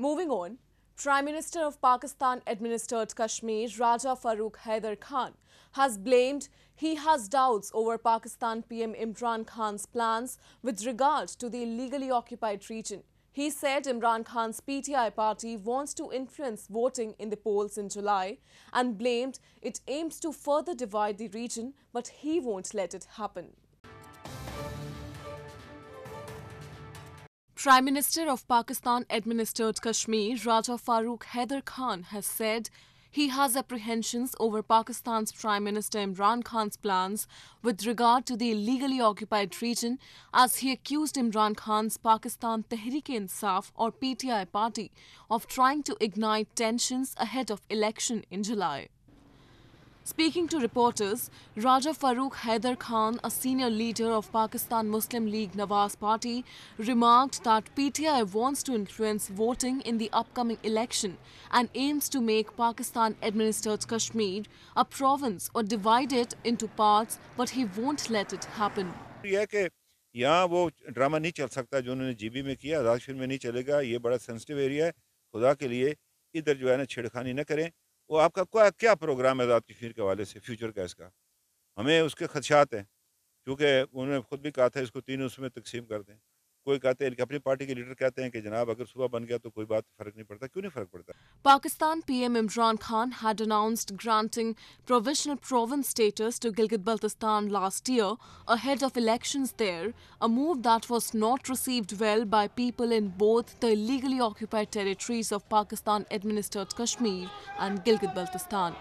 Moving on, Prime Minister of Pakistan administered Kashmir Raja Farooq Haider Khan has blamed he has doubts over Pakistan PM Imran Khan's plans with regard to the illegally occupied region. He said Imran Khan's PTI party wants to influence voting in the polls in July and blamed it aims to further divide the region, but he won't let it happen. Prime Minister of Pakistan administered Kashmir, Raja Farooq Haider Khan, has said he has apprehensions over Pakistan's Prime Minister Imran Khan's plans with regard to the illegally occupied region as he accused Imran Khan's Pakistan Tehreek-e-Insaf or PTI party of trying to ignite tensions ahead of election in July. Speaking to reporters, Raja Farooq Haider Khan, a senior leader of Pakistan Muslim League Nawaz Party, remarked that PTI wants to influence voting in the upcoming election and aims to make Pakistan administered Kashmir a province or divide it into parts, but he won't let it happen. यहाँ वो drama नहीं चल सकता जो उन्होंने GB में किया राजशीर में नहीं चलेगा ये बड़ा सेंसिटिव एरिया है खुदा के लिए इधर जो है ना छेड़खानी न करें वो आपका क्या क्या प्रोग्राम है आपकी कश्मीर के हवाले से फ्यूचर का इसका हमें उसके खदशात हैं क्योंकि उन्होंने खुद भी कहा था इसको तीन उसमें तकसीम कर दें कोई कहते हैं अपनी पार्टी के लीडर कहते हैं कि जनाब अगर सुबह बन गया तो कोई बात फ़र्क नहीं पड़ता क्यों नहीं फ़र्क पड़ता Pakistan PM Imran Khan had announced granting provisional province status to Gilgit-Baltistan last year ahead of elections there, a move that was not received well by people in both the illegally occupied territories of Pakistan-administered Kashmir and Gilgit-Baltistan.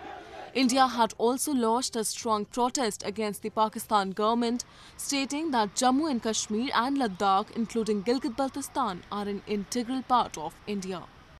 India had also launched a strong protest against the Pakistan government, stating that Jammu and Kashmir and Ladakh, including Gilgit-Baltistan, are an integral part of India.